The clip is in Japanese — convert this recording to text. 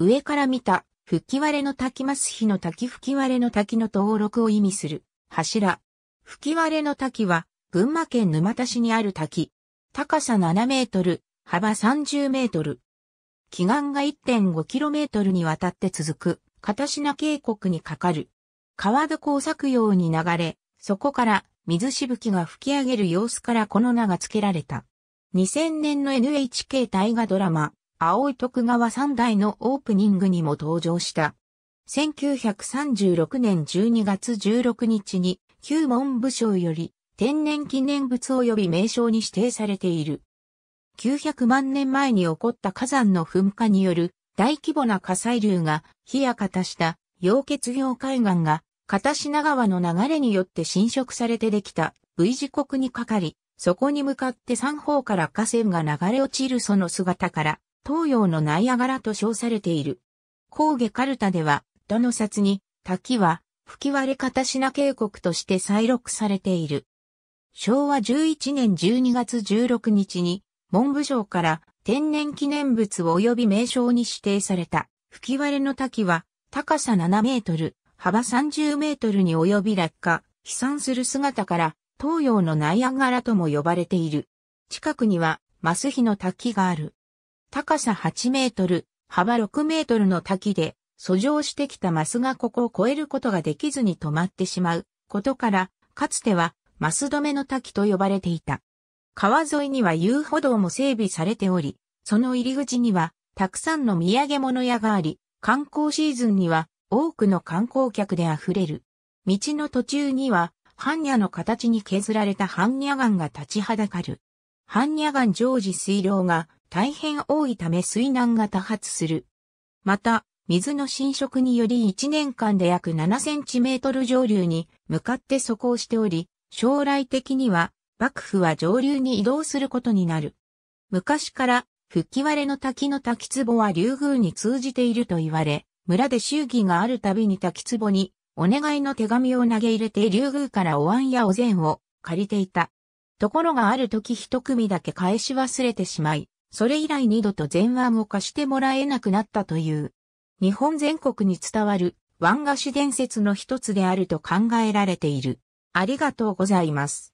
上から見た、吹き割れの滝ます日の滝吹き割れの滝の登録を意味する、柱。吹き割れの滝は、群馬県沼田市にある滝。高さ7メートル、幅30メートル。奇岩が1 5トルにわたって続く、片品渓谷にかかる。川床を裂くように流れ、そこから水しぶきが吹き上げる様子からこの名が付けられた。2000年の NHK 大河ドラマ、青い徳川三代のオープニングにも登場した。1936年12月16日に、旧文部省より天然記念物及び名称に指定されている。900万年前に起こった火山の噴火による大規模な火砕流が冷やかたした溶血業海岸が片品川の流れによって侵食されてできた V 字国にかかり、そこに向かって三方から河川が流れ落ちるその姿から、東洋のナイアガラと称されている。高下カルタでは、どの札に、滝は、吹き割れ方品渓谷として再録されている。昭和11年12月16日に、文部省から天然記念物及び名称に指定された、吹き割れの滝は、高さ7メートル、幅30メートルに及び落下、飛散する姿から、東洋のナイアガラとも呼ばれている。近くには、マスヒの滝がある。高さ8メートル、幅6メートルの滝で、遡上してきたマスがここを越えることができずに止まってしまうことから、かつてはマス止めの滝と呼ばれていた。川沿いには遊歩道も整備されており、その入り口にはたくさんの土産物屋があり、観光シーズンには多くの観光客で溢れる。道の途中には、般若の形に削られた般若岩が立ちはだかる。般若岩常時水量が大変多いため水難が多発する。また、水の浸食により1年間で約7センチメートル上流に向かって走行しており、将来的には幕府は上流に移動することになる。昔から吹き割れの滝の滝壺は竜宮に通じていると言われ、村で祝儀があるたびに滝壺にお願いの手紙を投げ入れて竜宮からお椀やお膳を借りていた。ところがある時一組だけ返し忘れてしまい、それ以来二度と全腕を貸してもらえなくなったという。日本全国に伝わる腕菓子伝説の一つであると考えられている。ありがとうございます。